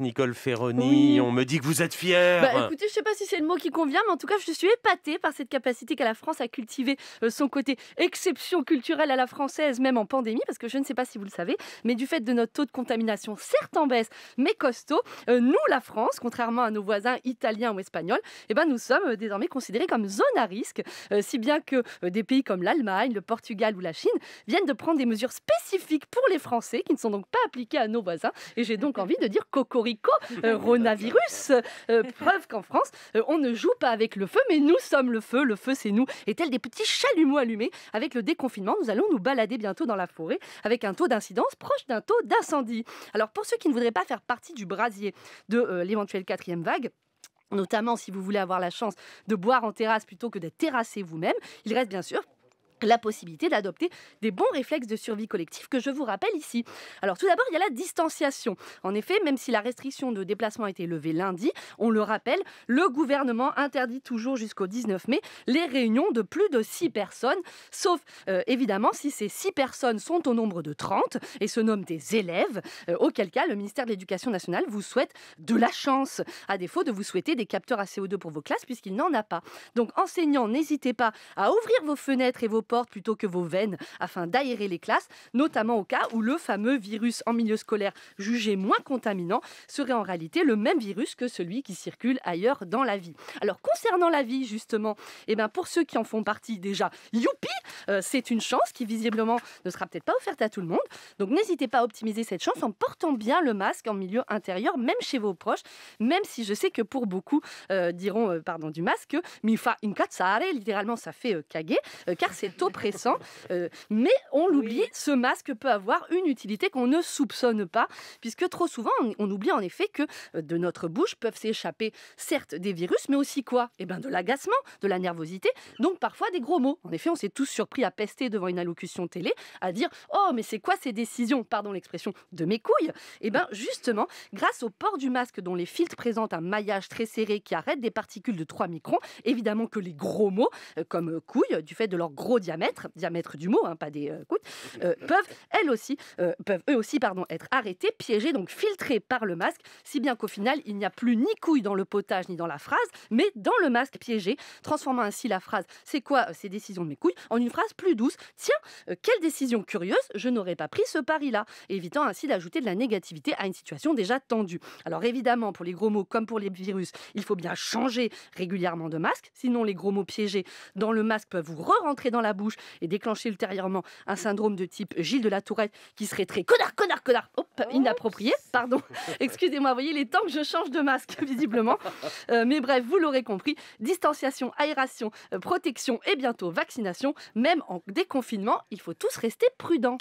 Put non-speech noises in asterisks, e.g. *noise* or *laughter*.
Nicole Ferroni, on me dit que vous êtes fière. Bah, écoutez, je ne sais pas si c'est le mot qui convient, mais en tout cas, je suis épatée par cette capacité qu'a la France à cultiver euh, son côté exception culturelle à la française, même en pandémie, parce que je ne sais pas si vous le savez, mais du fait de notre taux de contamination, certes en baisse, mais costaud, euh, nous, la France, contrairement à nos voisins italiens ou espagnols, eh ben, nous sommes euh, désormais considérés comme zone à risque, si bien que des pays comme l'Allemagne, le Portugal ou la Chine viennent de prendre des mesures spécifiques pour les Français, qui ne sont donc pas appliquées à nos voisins. Et j'ai donc *laughs* envie de dire coco Rico, coronavirus. Euh, *laughs* euh, preuve qu'en France, euh, on ne joue pas avec le feu, mais nous sommes le feu. Le feu, c'est nous. Et tel des petits chalumeaux allumés, avec le déconfinement, nous allons nous balader bientôt dans la forêt avec un taux d'incidence proche d'un taux d'incendie. Alors, pour ceux qui ne voudraient pas faire partie du brasier de l'éventuelle quatrième vague, notamment si vous voulez avoir la chance de boire en terrasse plutôt que d'être terrassé vous-même. Il reste bien sûr la possibilité d'adopter des bons réflexes de survie collective que je vous rappelle ici. Alors tout d'abord, il y a la distanciation. En effet, même si la restriction de déplacement a été levée lundi, on le rappelle, le gouvernement interdit toujours jusqu'au 19 mai les réunions de plus de 6 personnes, sauf euh, évidemment si ces 6 personnes sont au nombre de 30 et se nomment des élèves, euh, auquel cas le ministère de l'Éducation nationale vous souhaite de la chance, à défaut de vous souhaiter des capteurs à CO2 pour vos classes puisqu'il n'en a pas. Donc enseignants, n'hésitez pas à ouvrir vos fenêtres et vos plutôt que vos veines afin d'aérer les classes, notamment au cas où le fameux virus en milieu scolaire jugé moins contaminant serait en réalité le même virus que celui qui circule ailleurs dans la vie. Alors concernant la vie justement, eh ben pour ceux qui en font partie déjà, youpi, euh, c'est une chance qui visiblement ne sera peut-être pas offerte à tout le monde. Donc n'hésitez pas à optimiser cette chance en portant bien le masque en milieu intérieur, même chez vos proches, même si je sais que pour beaucoup euh, diront euh, pardon du masque, mi fa incazzare, littéralement ça fait caguer, car c'est euh, mais on l'oublie, ce masque peut avoir une utilité qu'on ne soupçonne pas, puisque trop souvent, on, oublie en effet que euh, de notre bouche peuvent s'échapper certes des virus, mais aussi quoi Eh bien de l'agacement, de la nervosité, donc parfois des gros mots. En effet, on s'est tous surpris à pester devant une allocution télé, à dire Oh, mais c'est quoi ces décisions Pardon l'expression de mes couilles. Eh bien justement, grâce au port du masque dont les filtres présentent un maillage très serré qui arrête des particules de 3 microns, évidemment que les gros mots, euh, comme couilles, du fait de leur gros diamètre, diamètre du mot, hein, pas des euh, couilles, euh, peuvent elles aussi, euh, peuvent eux aussi, pardon, être arrêtés, piégés, donc filtrés par le masque, si bien qu'au final, il n'y a plus ni couilles dans le potage ni dans la phrase, mais dans le masque piégé, transformant ainsi la phrase C'est quoi ces décisions de mes couilles en une phrase plus douce Tiens, quelle décision curieuse, je n'aurais pas pris ce pari-là, évitant ainsi d'ajouter de la négativité à une situation déjà tendue. Alors évidemment, pour les gros mots comme pour les virus, il faut bien changer régulièrement de masque, sinon les gros mots piégés dans le masque peuvent vous re-rentrer dans la bouche et déclencher ultérieurement un syndrome de type Gilles de la Tourette qui serait très connard, connard, connard, oh, inapproprié, pardon. *laughs* *laughs* Excusez-moi, vous voyez, les temps que je change de masque, *laughs* visiblement. Euh, mais bref, vous l'aurez compris, distanciation, aération, euh, protection et bientôt vaccination, même en déconfinement, il faut tous rester prudents.